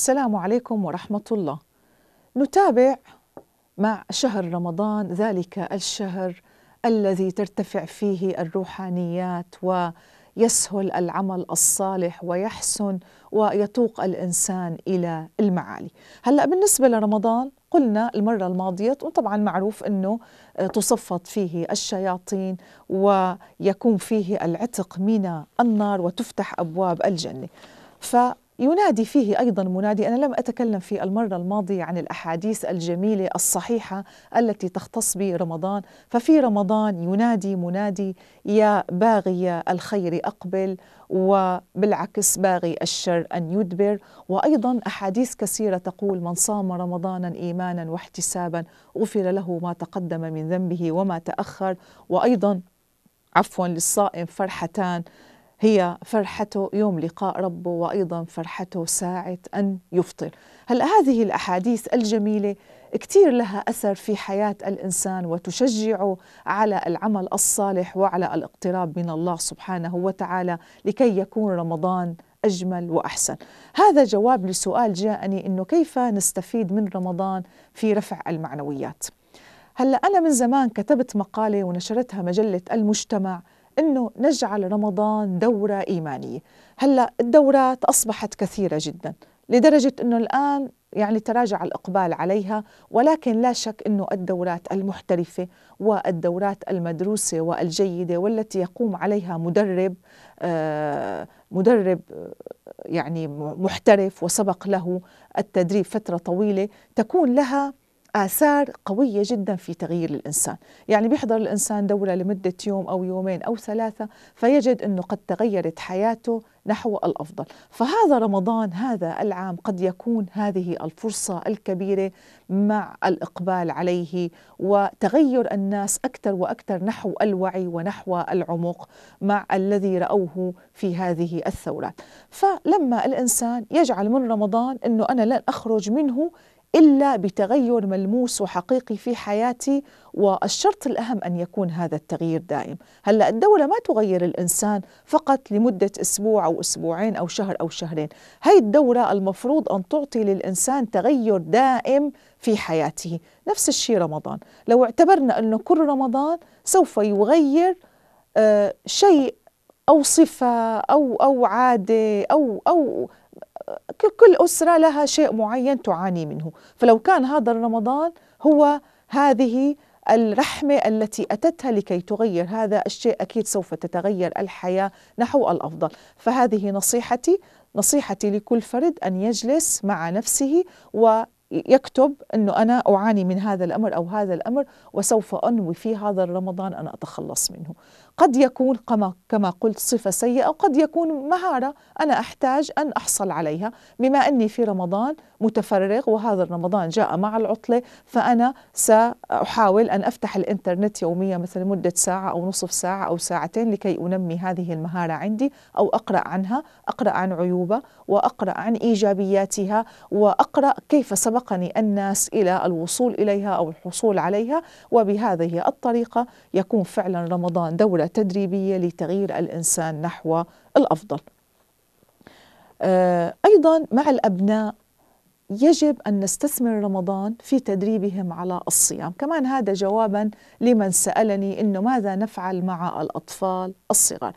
السلام عليكم ورحمة الله نتابع مع شهر رمضان ذلك الشهر الذي ترتفع فيه الروحانيات ويسهل العمل الصالح ويحسن ويتوق الإنسان إلى المعالي هلأ بالنسبة لرمضان قلنا المرة الماضية وطبعا معروف أنه تصفط فيه الشياطين ويكون فيه العتق من النار وتفتح أبواب الجنة ف ينادي فيه أيضا منادي أنا لم أتكلم في المرة الماضية عن الأحاديث الجميلة الصحيحة التي تختص برمضان ففي رمضان ينادي منادي يا باغي الخير أقبل وبالعكس باغي الشر أن يدبر وأيضا أحاديث كثيرة تقول من صام رمضانا إيمانا واحتسابا غفر له ما تقدم من ذنبه وما تأخر وأيضا عفوا للصائم فرحتان هي فرحته يوم لقاء ربه وأيضا فرحته ساعة أن يفطر هل هذه الأحاديث الجميلة كثير لها أثر في حياة الإنسان وتشجعه على العمل الصالح وعلى الاقتراب من الله سبحانه وتعالى لكي يكون رمضان أجمل وأحسن هذا جواب لسؤال جاءني أنه كيف نستفيد من رمضان في رفع المعنويات هلأ أنا من زمان كتبت مقالة ونشرتها مجلة المجتمع أنه نجعل رمضان دورة إيمانية هلأ الدورات أصبحت كثيرة جدا لدرجة أنه الآن يعني تراجع الإقبال عليها ولكن لا شك أنه الدورات المحترفة والدورات المدروسة والجيدة والتي يقوم عليها مدرب آه، مدرب يعني محترف وسبق له التدريب فترة طويلة تكون لها آثار قوية جدا في تغيير الإنسان يعني بيحضر الإنسان دورة لمدة يوم أو يومين أو ثلاثة فيجد أنه قد تغيرت حياته نحو الأفضل فهذا رمضان هذا العام قد يكون هذه الفرصة الكبيرة مع الإقبال عليه وتغير الناس أكثر وأكثر نحو الوعي ونحو العمق مع الذي رأوه في هذه الثورات فلما الإنسان يجعل من رمضان أنه أنا لن أخرج منه إلا بتغير ملموس وحقيقي في حياتي والشرط الأهم أن يكون هذا التغيير دائم هلأ الدولة ما تغير الإنسان فقط لمدة أسبوع أو أسبوعين أو شهر أو شهرين هي الدولة المفروض أن تعطي للإنسان تغير دائم في حياته نفس الشيء رمضان لو اعتبرنا أنه كل رمضان سوف يغير آه، شيء أو صفة أو أو عادة أو أو كل أسرة لها شيء معين تعاني منه فلو كان هذا الرمضان هو هذه الرحمة التي أتتها لكي تغير هذا الشيء أكيد سوف تتغير الحياة نحو الأفضل فهذه نصيحتي نصيحتي لكل فرد أن يجلس مع نفسه و يكتب أنه أنا أعاني من هذا الأمر أو هذا الأمر وسوف أنوي في هذا الرمضان أن أتخلص منه قد يكون كما قلت صفة سيئة أو قد يكون مهارة أنا أحتاج أن أحصل عليها بما أني في رمضان متفرغ وهذا رمضان جاء مع العطلة فأنا سأحاول أن أفتح الإنترنت يوميا مثلا مدة ساعة أو نصف ساعة أو ساعتين لكي أنمي هذه المهارة عندي أو أقرأ عنها أقرأ عن عيوبها وأقرأ عن إيجابياتها وأقرأ كيف سبقني الناس إلى الوصول إليها أو الحصول عليها وبهذه الطريقة يكون فعلا رمضان دورة تدريبية لتغيير الإنسان نحو الأفضل آه، أيضا مع الأبناء يجب أن نستثمر رمضان في تدريبهم على الصيام كمان هذا جوابا لمن سألني أنه ماذا نفعل مع الأطفال الصغار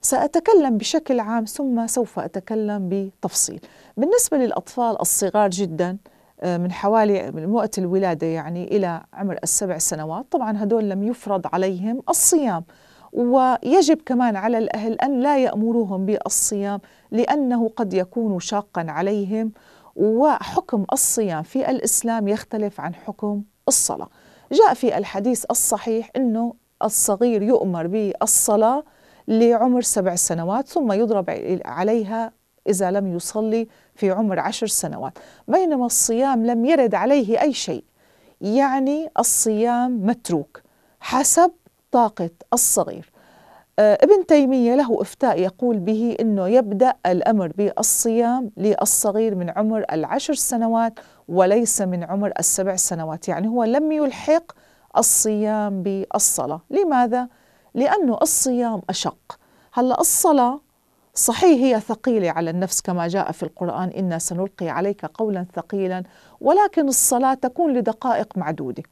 سأتكلم بشكل عام ثم سوف أتكلم بتفصيل بالنسبة للأطفال الصغار جدا آه، من حوالي من وقت الولادة يعني إلى عمر السبع سنوات طبعا هدول لم يفرض عليهم الصيام ويجب كمان على الأهل أن لا يأمروهم بالصيام لأنه قد يكون شاقا عليهم وحكم الصيام في الإسلام يختلف عن حكم الصلاة جاء في الحديث الصحيح أنه الصغير يؤمر بالصلاة لعمر سبع سنوات ثم يضرب عليها إذا لم يصلي في عمر عشر سنوات بينما الصيام لم يرد عليه أي شيء يعني الصيام متروك حسب طاقة الصغير آه، ابن تيمية له إفتاء يقول به أنه يبدأ الأمر بالصيام للصغير من عمر العشر سنوات وليس من عمر السبع سنوات يعني هو لم يلحق الصيام بالصلاة لماذا؟ لأنه الصيام أشق هلأ الصلاة صحيح هي ثقيلة على النفس كما جاء في القرآن إنا سنلقي عليك قولا ثقيلا ولكن الصلاة تكون لدقائق معدودة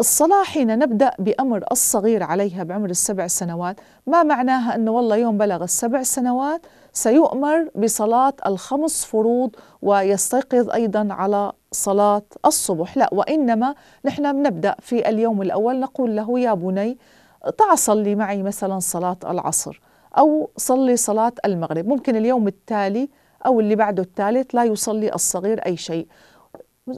الصلاة حين نبدأ بأمر الصغير عليها بعمر السبع سنوات ما معناها أنه والله يوم بلغ السبع سنوات سيؤمر بصلاة الخمس فروض ويستيقظ أيضا على صلاة الصبح لا وإنما نحن بنبدأ في اليوم الأول نقول له يا بني تعال صلي معي مثلا صلاة العصر أو صلي صلاة المغرب ممكن اليوم التالي أو اللي بعده الثالث لا يصلي الصغير أي شيء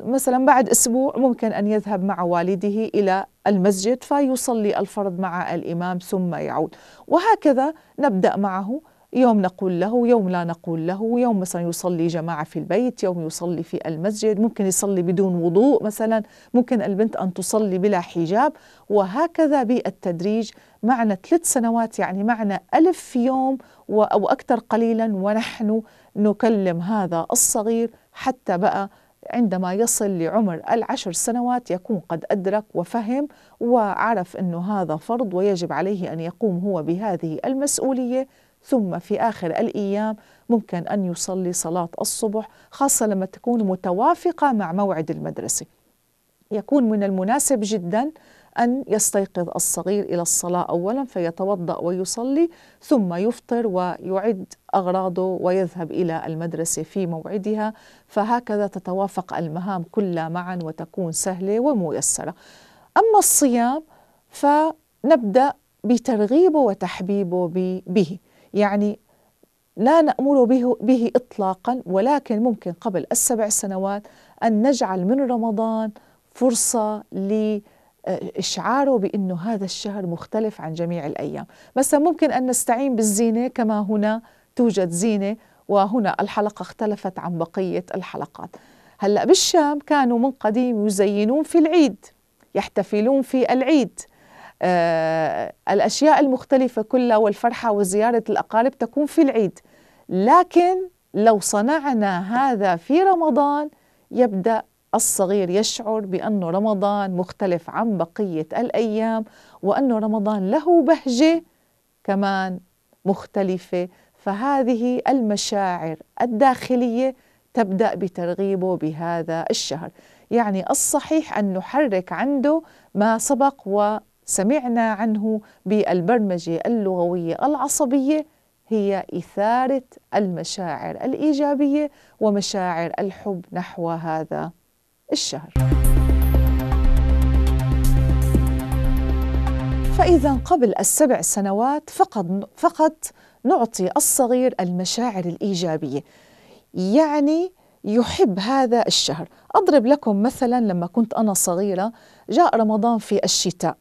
مثلا بعد أسبوع ممكن أن يذهب مع والده إلى المسجد فيصلي الفرض مع الإمام ثم يعود وهكذا نبدأ معه يوم نقول له يوم لا نقول له يوم مثلا يصلي جماعة في البيت يوم يصلي في المسجد ممكن يصلي بدون وضوء مثلا ممكن البنت أن تصلي بلا حجاب وهكذا بالتدريج معنا ثلاث سنوات يعني معنا ألف يوم أو أكثر قليلا ونحن نكلم هذا الصغير حتى بقى عندما يصل لعمر العشر سنوات يكون قد أدرك وفهم وعرف أنه هذا فرض ويجب عليه أن يقوم هو بهذه المسؤولية ثم في آخر الأيام ممكن أن يصلي صلاة الصبح خاصة لما تكون متوافقة مع موعد المدرسة يكون من المناسب جدا أن يستيقظ الصغير إلى الصلاة أولا فيتوضأ ويصلي ثم يفطر ويعد أغراضه ويذهب إلى المدرسة في موعدها فهكذا تتوافق المهام كلها معا وتكون سهلة وميسرة أما الصيام فنبدأ بترغيبه وتحبيبه به يعني لا نأمر به, به إطلاقا ولكن ممكن قبل السبع سنوات أن نجعل من رمضان فرصة لي إشعاره بأنه هذا الشهر مختلف عن جميع الأيام مثلا ممكن أن نستعين بالزينة كما هنا توجد زينة وهنا الحلقة اختلفت عن بقية الحلقات هلأ بالشام كانوا من قديم يزينون في العيد يحتفلون في العيد آه الأشياء المختلفة كلها والفرحة وزيارة الأقارب تكون في العيد لكن لو صنعنا هذا في رمضان يبدأ الصغير يشعر بأنه رمضان مختلف عن بقية الأيام وأنه رمضان له بهجة كمان مختلفة فهذه المشاعر الداخلية تبدأ بترغيبه بهذا الشهر يعني الصحيح أن نحرك عنده ما سبق وسمعنا عنه بالبرمجة اللغوية العصبية هي إثارة المشاعر الإيجابية ومشاعر الحب نحو هذا الشهر فإذا قبل السبع سنوات فقط, فقط نعطي الصغير المشاعر الإيجابية يعني يحب هذا الشهر أضرب لكم مثلا لما كنت أنا صغيرة جاء رمضان في الشتاء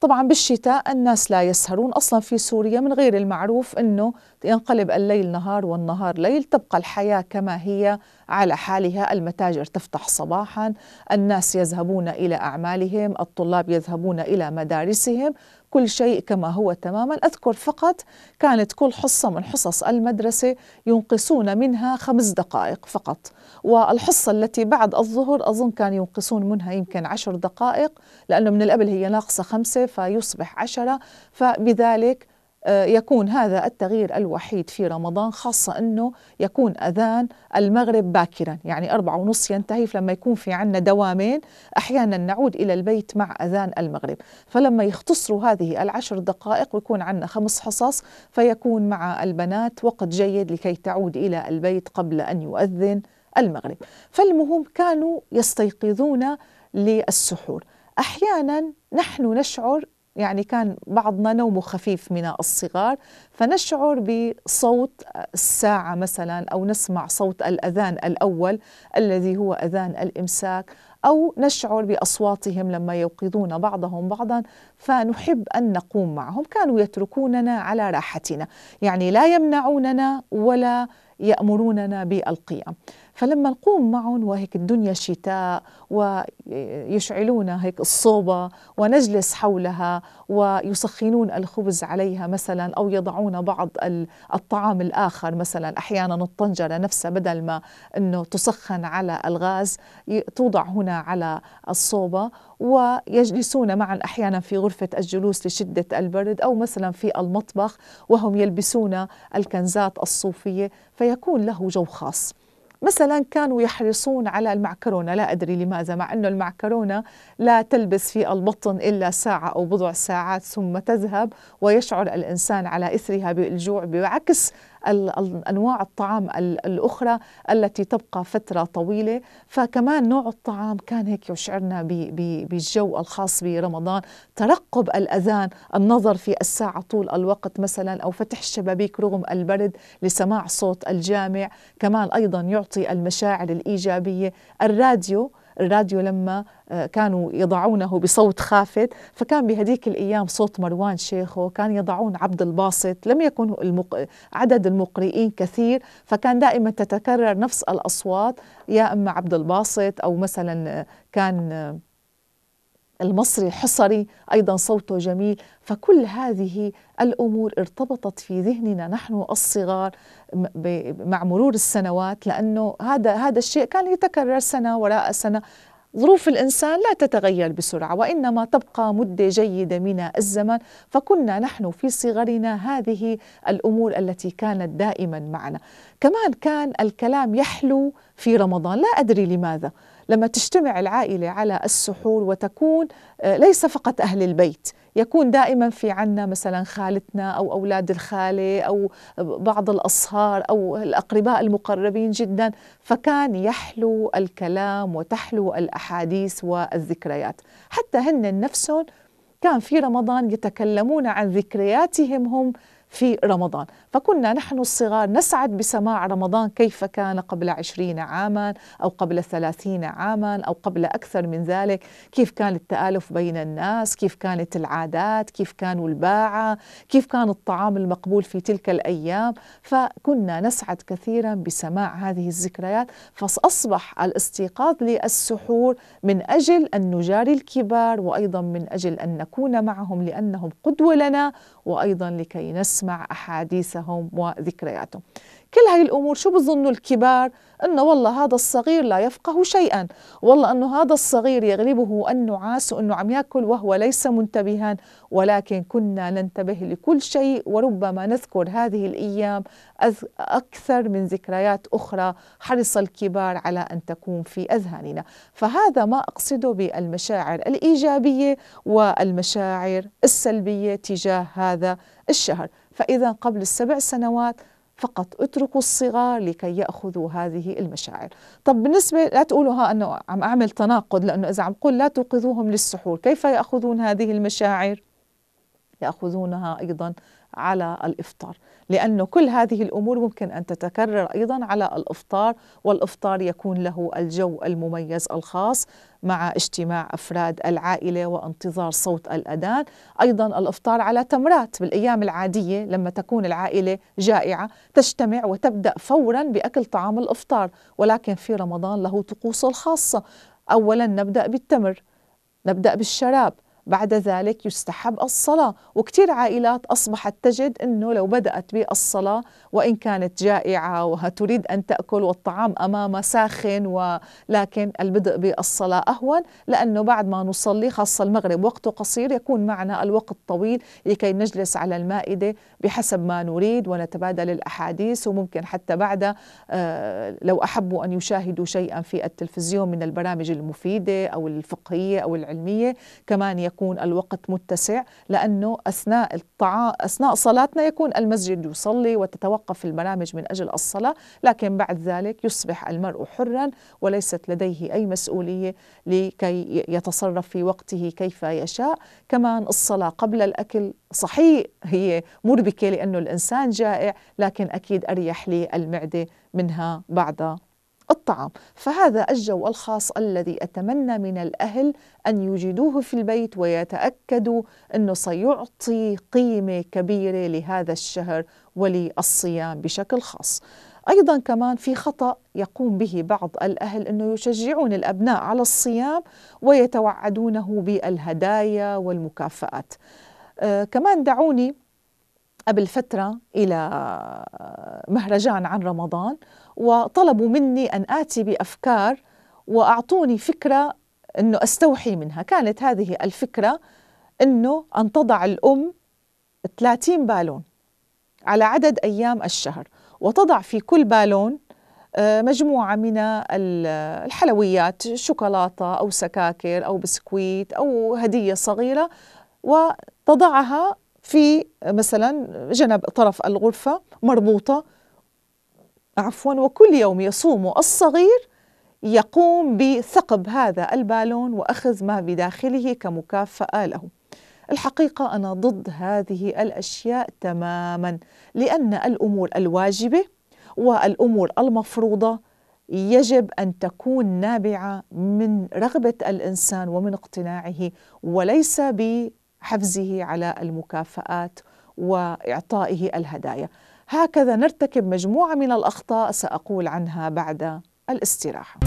طبعا بالشتاء الناس لا يسهرون أصلا في سوريا من غير المعروف أنه ينقلب الليل نهار والنهار ليل تبقى الحياة كما هي على حالها المتاجر تفتح صباحا الناس يذهبون إلى أعمالهم الطلاب يذهبون إلى مدارسهم كل شيء كما هو تماما أذكر فقط كانت كل حصة من حصص المدرسة ينقصون منها خمس دقائق فقط والحصة التي بعد الظهر أظن كان ينقصون منها يمكن عشر دقائق لأنه من القبل هي ناقصة خمسة فيصبح عشرة فبذلك آه، يكون هذا التغيير الوحيد في رمضان خاصة أنه يكون أذان المغرب باكرا يعني أربعة ونص ينتهي فلما يكون في عنا دوامين أحيانا نعود إلى البيت مع أذان المغرب فلما يختصروا هذه العشر دقائق ويكون عنا خمس حصص فيكون مع البنات وقت جيد لكي تعود إلى البيت قبل أن يؤذن المغرب فالمهم كانوا يستيقظون للسحور أحيانا نحن نشعر يعني كان بعضنا نومه خفيف من الصغار فنشعر بصوت الساعة مثلا أو نسمع صوت الأذان الأول الذي هو أذان الإمساك أو نشعر بأصواتهم لما يوقظون بعضهم بعضا فنحب أن نقوم معهم كانوا يتركوننا على راحتنا يعني لا يمنعوننا ولا يأمروننا بالقيام فلما نقوم معهم وهيك الدنيا شتاء ويشعلون هيك الصوبة ونجلس حولها ويسخنون الخبز عليها مثلا أو يضعون بعض الطعام الآخر مثلا أحيانا الطنجرة نفسها بدل ما أنه تسخن على الغاز توضع هنا على الصوبة ويجلسون معا أحيانا في غرفة الجلوس لشدة البرد أو مثلا في المطبخ وهم يلبسون الكنزات الصوفية فيكون له جو خاص مثلا كانوا يحرصون على المعكرونه لا ادري لماذا مع انه المعكرونه لا تلبس في البطن الا ساعه او بضع ساعات ثم تذهب ويشعر الانسان على اثرها بالجوع بعكس أنواع الطعام الأخرى التي تبقى فترة طويلة فكمان نوع الطعام كان هيك يشعرنا بالجو الخاص برمضان ترقب الأذان النظر في الساعة طول الوقت مثلا أو فتح الشبابيك رغم البرد لسماع صوت الجامع كمان أيضا يعطي المشاعر الإيجابية الراديو الراديو لما آه، كانوا يضعونه بصوت خافت فكان بهديك الأيام صوت مروان شيخه كان يضعون عبد الباسط لم يكن المق... عدد المقرئين كثير فكان دائما تتكرر نفس الأصوات يا إما عبد الباسط أو مثلا آه، كان آه، المصري الحصري أيضا صوته جميل فكل هذه الأمور ارتبطت في ذهننا نحن الصغار مع مرور السنوات لأنه هذا هذا الشيء كان يتكرر سنة وراء سنة ظروف الإنسان لا تتغير بسرعة وإنما تبقى مدة جيدة من الزمن فكنا نحن في صغرنا هذه الأمور التي كانت دائما معنا كمان كان الكلام يحلو في رمضان لا أدري لماذا لما تجتمع العائلة على السحور وتكون آه، ليس فقط أهل البيت يكون دائما في عنا مثلا خالتنا أو أولاد الخالة أو بعض الأصهار أو الأقرباء المقربين جدا فكان يحلو الكلام وتحلو الأحاديث والذكريات حتى هن نفسهم كان في رمضان يتكلمون عن ذكرياتهم هم في رمضان فكنا نحن الصغار نسعد بسماع رمضان كيف كان قبل عشرين عاما أو قبل ثلاثين عاما أو قبل أكثر من ذلك كيف كان التآلف بين الناس كيف كانت العادات كيف كانوا الباعة كيف كان الطعام المقبول في تلك الأيام فكنا نسعد كثيرا بسماع هذه الذكريات فأصبح الاستيقاظ للسحور من أجل أن نجاري الكبار وأيضا من أجل أن نكون معهم لأنهم قدوة لنا وأيضا لكي نسمع أحاديثهم أيامهم وذكرياتهم كل هاي الأمور شو بظنوا الكبار أنه والله هذا الصغير لا يفقه شيئا والله أنه هذا الصغير يغلبه النعاس أنه عم يأكل وهو ليس منتبها ولكن كنا ننتبه لكل شيء وربما نذكر هذه الأيام أكثر من ذكريات أخرى حرص الكبار على أن تكون في أذهاننا فهذا ما أقصده بالمشاعر الإيجابية والمشاعر السلبية تجاه هذا الشهر فإذا قبل السبع سنوات فقط اتركوا الصغار لكي ياخذوا هذه المشاعر طب بالنسبه لا تقولوا ها انه عم اعمل تناقض لانه اذا عم قل لا توقظوهم للسحور كيف ياخذون هذه المشاعر ياخذونها ايضا على الافطار لأنه كل هذه الأمور ممكن أن تتكرر أيضا على الإفطار والإفطار يكون له الجو المميز الخاص مع اجتماع أفراد العائلة وانتظار صوت الأذان أيضا الإفطار على تمرات بالأيام العادية لما تكون العائلة جائعة تجتمع وتبدأ فورا بأكل طعام الإفطار ولكن في رمضان له طقوسه الخاصة أولا نبدأ بالتمر نبدأ بالشراب بعد ذلك يستحب الصلاة وكثير عائلات أصبحت تجد أنه لو بدأت بالصلاة وإن كانت جائعة وتريد أن تأكل والطعام أمامها ساخن ولكن البدء بالصلاة أهون لأنه بعد ما نصلي خاصة المغرب وقته قصير يكون معنا الوقت طويل لكي نجلس على المائدة بحسب ما نريد ونتبادل الأحاديث وممكن حتى بعد آه، لو أحبوا أن يشاهدوا شيئا في التلفزيون من البرامج المفيدة أو الفقهية أو العلمية كمان يكون يكون الوقت متسع لأنه أثناء الطعام أثناء صلاتنا يكون المسجد يصلي وتتوقف البرامج من أجل الصلاة لكن بعد ذلك يصبح المرء حرا وليست لديه أي مسؤولية لكي يتصرف في وقته كيف يشاء كمان الصلاة قبل الأكل صحيح هي مربكة لأنه الإنسان جائع لكن أكيد أريح للمعدة منها بعد الطعام فهذا الجو الخاص الذي أتمنى من الأهل أن يجدوه في البيت ويتأكدوا أنه سيعطي قيمة كبيرة لهذا الشهر وللصيام بشكل خاص أيضا كمان في خطأ يقوم به بعض الأهل أنه يشجعون الأبناء على الصيام ويتوعدونه بالهدايا والمكافآت آه كمان دعوني قبل فترة إلى مهرجان عن رمضان وطلبوا مني أن آتي بأفكار وأعطوني فكرة أنه أستوحي منها كانت هذه الفكرة أنه أن تضع الأم 30 بالون على عدد أيام الشهر وتضع في كل بالون آه، مجموعة من الحلويات شوكولاتة أو سكاكر أو بسكويت أو هدية صغيرة وتضعها في مثلا جنب طرف الغرفة مربوطة عفوا وكل يوم يصوم الصغير يقوم بثقب هذا البالون وأخذ ما بداخله كمكافأة له الحقيقة أنا ضد هذه الأشياء تماما لأن الأمور الواجبة والأمور المفروضة يجب أن تكون نابعة من رغبة الإنسان ومن اقتناعه وليس ب حفزه على المكافآت واعطائه الهدايا هكذا نرتكب مجموعه من الاخطاء ساقول عنها بعد الاستراحه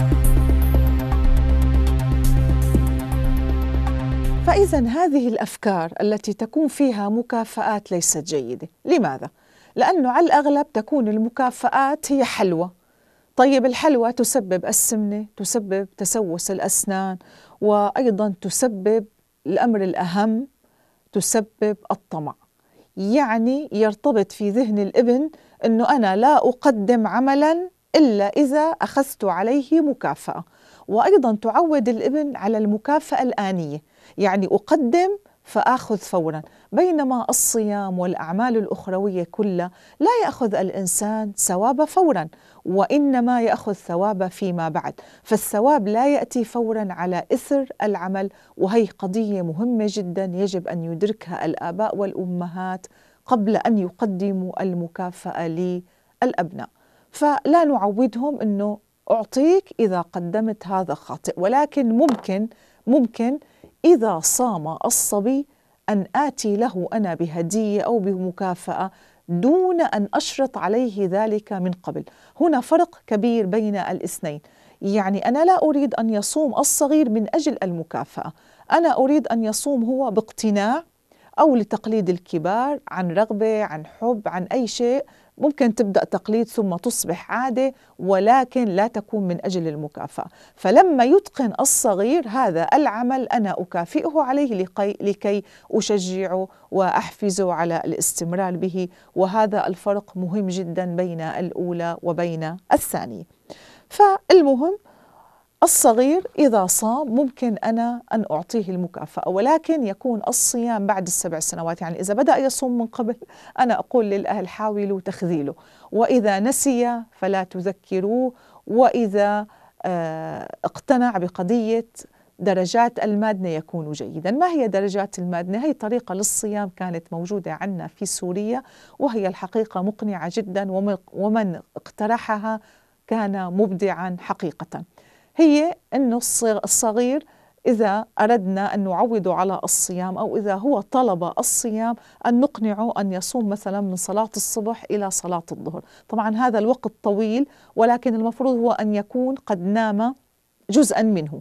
فاذا هذه الافكار التي تكون فيها مكافآت ليست جيده لماذا لانه على الاغلب تكون المكافآت هي حلوى طيب الحلوى تسبب السمنه تسبب تسوس الاسنان وايضا تسبب الامر الاهم تسبب الطمع يعني يرتبط في ذهن الابن انه انا لا اقدم عملا الا اذا اخذت عليه مكافاه وايضا تعود الابن على المكافاه الانيه يعني اقدم فآخذ فورا بينما الصيام والأعمال الأخروية كلها لا يأخذ الإنسان ثواب فورا وإنما يأخذ ثواب فيما بعد فالثواب لا يأتي فورا على إثر العمل وهي قضية مهمة جدا يجب أن يدركها الآباء والأمهات قبل أن يقدموا المكافأة للأبناء فلا نعودهم أنه أعطيك إذا قدمت هذا خاطئ ولكن ممكن ممكن إذا صام الصبي أن آتي له أنا بهدية أو بمكافأة دون أن أشرط عليه ذلك من قبل هنا فرق كبير بين الاثنين يعني أنا لا أريد أن يصوم الصغير من أجل المكافأة أنا أريد أن يصوم هو باقتناع أو لتقليد الكبار عن رغبة عن حب عن أي شيء ممكن تبدا تقليد ثم تصبح عاده ولكن لا تكون من اجل المكافاه فلما يتقن الصغير هذا العمل انا اكافئه عليه لكي اشجعه واحفزه على الاستمرار به وهذا الفرق مهم جدا بين الاولى وبين الثانيه فالمهم الصغير إذا صام ممكن أنا أن أعطيه المكافأة ولكن يكون الصيام بعد السبع سنوات يعني إذا بدأ يصوم من قبل أنا أقول للأهل حاولوا تخذيله وإذا نسي فلا تذكروه وإذا آه، اقتنع بقضية درجات المادنة يكون جيدا ما هي درجات المادنة؟ هي طريقة للصيام كانت موجودة عندنا في سوريا وهي الحقيقة مقنعة جدا ومن اقترحها كان مبدعا حقيقة هي أنه الصغير إذا أردنا أن نعوده على الصيام أو إذا هو طلب الصيام أن نقنعه أن يصوم مثلا من صلاة الصبح إلى صلاة الظهر طبعا هذا الوقت طويل ولكن المفروض هو أن يكون قد نام جزءا منه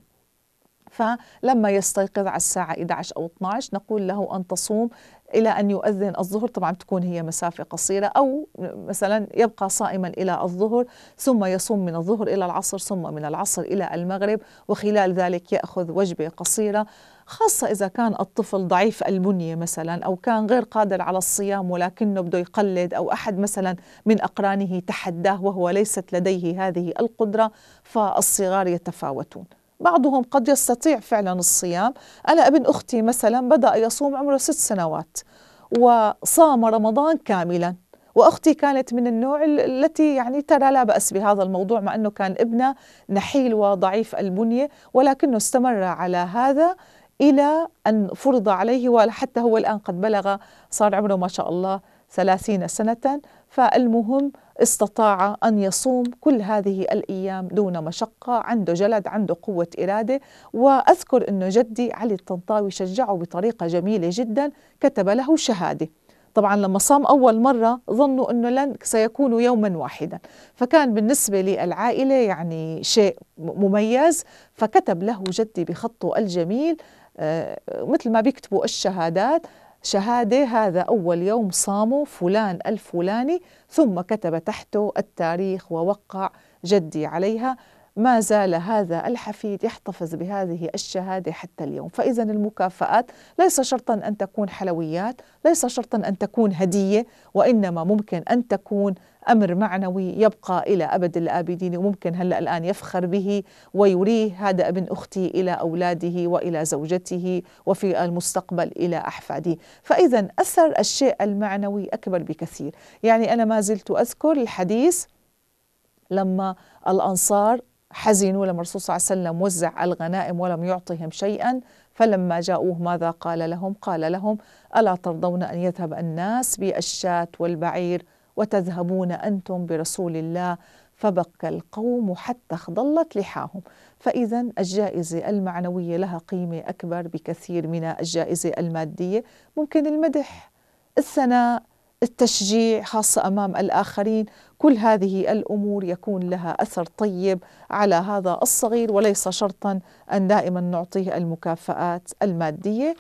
فلما يستيقظ على الساعة 11 أو 12 نقول له أن تصوم إلى أن يؤذن الظهر طبعا تكون هي مسافة قصيرة أو مثلا يبقى صائما إلى الظهر ثم يصوم من الظهر إلى العصر ثم من العصر إلى المغرب وخلال ذلك يأخذ وجبة قصيرة خاصة إذا كان الطفل ضعيف البنية مثلا أو كان غير قادر على الصيام ولكنه بده يقلد أو أحد مثلا من أقرانه تحداه وهو ليست لديه هذه القدرة فالصغار يتفاوتون بعضهم قد يستطيع فعلا الصيام أنا ابن أختي مثلا بدأ يصوم عمره ست سنوات وصام رمضان كاملا واختي كانت من النوع التي يعني ترى لا باس بهذا الموضوع مع انه كان ابنه نحيل وضعيف البنيه ولكنه استمر على هذا الى ان فرض عليه وحتى هو الان قد بلغ صار عمره ما شاء الله ثلاثين سنه فالمهم استطاع أن يصوم كل هذه الأيام دون مشقة عنده جلد عنده قوة إرادة وأذكر أنه جدي علي الطنطاوي شجعه بطريقة جميلة جدا كتب له شهادة طبعا لما صام أول مرة ظنوا أنه لن سيكون يوما واحدا فكان بالنسبة للعائلة يعني شيء مميز فكتب له جدي بخطه الجميل آه، مثل ما بيكتبوا الشهادات شهادة هذا أول يوم صامه فلان الفلاني ثم كتب تحته التاريخ ووقع جدي عليها ما زال هذا الحفيد يحتفظ بهذه الشهادة حتى اليوم فإذا المكافآت ليس شرطا أن تكون حلويات ليس شرطا أن تكون هدية وإنما ممكن أن تكون أمر معنوي يبقى إلى أبد الآبدين وممكن هلأ الآن يفخر به ويريه هذا ابن أختي إلى أولاده وإلى زوجته وفي المستقبل إلى أحفاده فإذا أثر الشيء المعنوي أكبر بكثير يعني أنا ما زلت أذكر الحديث لما الأنصار حزنوا لما الرسول صلى الله عليه وسلم وزع الغنائم ولم يعطهم شيئا فلما جاءوه ماذا قال لهم؟ قال لهم ألا ترضون أن يذهب الناس بالشاة والبعير وتذهبون أنتم برسول الله فبكى القوم حتى خضلت لحاهم فإذا الجائزة المعنوية لها قيمة أكبر بكثير من الجائزة المادية ممكن المدح الثناء التشجيع خاصة أمام الآخرين كل هذه الأمور يكون لها أثر طيب على هذا الصغير وليس شرطا أن دائما نعطيه المكافآت المادية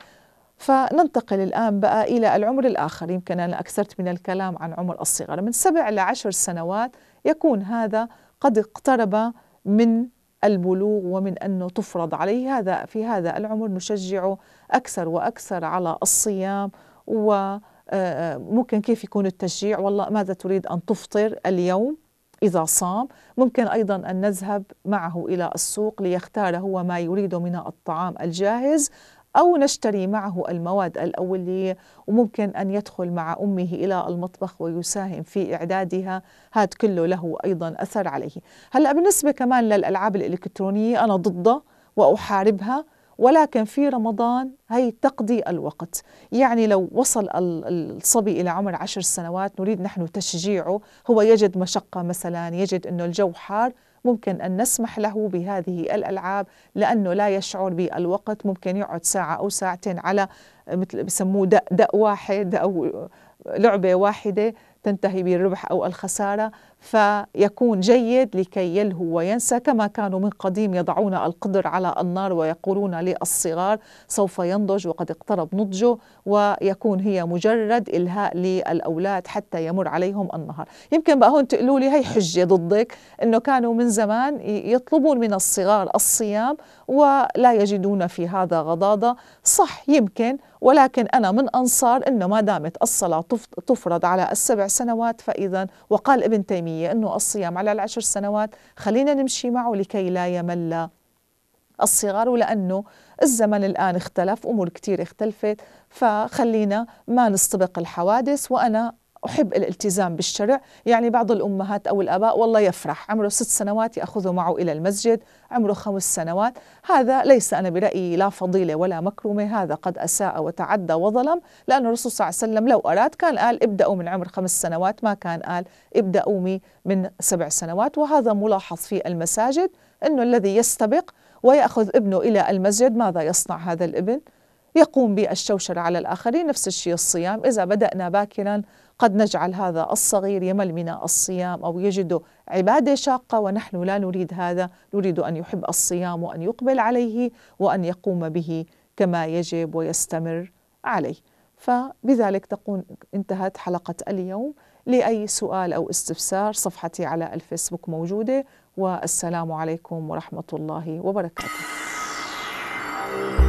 فننتقل الآن بقى إلى العمر الآخر يمكن أنا أكثرت من الكلام عن عمر الصغر من سبع إلى عشر سنوات يكون هذا قد اقترب من البلوغ ومن أنه تفرض عليه هذا في هذا العمر نشجعه أكثر وأكثر على الصيام وممكن آه، آه، كيف يكون التشجيع والله ماذا تريد أن تفطر اليوم إذا صام ممكن أيضا أن نذهب معه إلى السوق ليختار هو ما يريد من الطعام الجاهز أو نشتري معه المواد الأولية وممكن أن يدخل مع أمه إلى المطبخ ويساهم في إعدادها هذا كله له أيضا أثر عليه هلأ بالنسبة كمان للألعاب الإلكترونية أنا ضده وأحاربها ولكن في رمضان هي تقضي الوقت يعني لو وصل الصبي إلى عمر عشر سنوات نريد نحن تشجيعه هو يجد مشقة مثلا يجد أنه الجو حار ممكن أن نسمح له بهذه الألعاب لأنه لا يشعر بالوقت ممكن يقعد ساعة أو ساعتين على مثل بسموه دق, واحد أو لعبة واحدة تنتهي بالربح أو الخسارة فيكون جيد لكي يلهو وينسى كما كانوا من قديم يضعون القدر على النار ويقولون للصغار سوف ينضج وقد اقترب نضجه ويكون هي مجرد إلهاء للأولاد حتى يمر عليهم النهار يمكن بقى هون تقولوا لي هي حجة ضدك أنه كانوا من زمان يطلبون من الصغار الصيام ولا يجدون في هذا غضاضة صح يمكن ولكن أنا من أنصار أنه ما دامت الصلاة تفرض على السبع سنوات فإذا وقال ابن تيمية الإسلامية أنه الصيام على العشر سنوات خلينا نمشي معه لكي لا يمل الصغار ولأنه الزمن الآن اختلف أمور كتير اختلفت فخلينا ما نستبق الحوادث وأنا أحب الالتزام بالشرع يعني بعض الأمهات أو الأباء والله يفرح عمره ست سنوات يأخذه معه إلى المسجد عمره خمس سنوات هذا ليس أنا برأيي لا فضيلة ولا مكرمة هذا قد أساء وتعدى وظلم لأن الرسول صلى الله عليه وسلم لو أراد كان قال ابدأوا من عمر خمس سنوات ما كان قال ابدأوا من سبع سنوات وهذا ملاحظ في المساجد أنه الذي يستبق ويأخذ ابنه إلى المسجد ماذا يصنع هذا الابن؟ يقوم بالشوشرة على الآخرين نفس الشيء الصيام إذا بدأنا باكرا قد نجعل هذا الصغير يمل من الصيام أو يجد عبادة شاقة ونحن لا نريد هذا نريد أن يحب الصيام وأن يقبل عليه وأن يقوم به كما يجب ويستمر عليه فبذلك تكون انتهت حلقة اليوم لأي سؤال أو استفسار صفحتي على الفيسبوك موجودة والسلام عليكم ورحمة الله وبركاته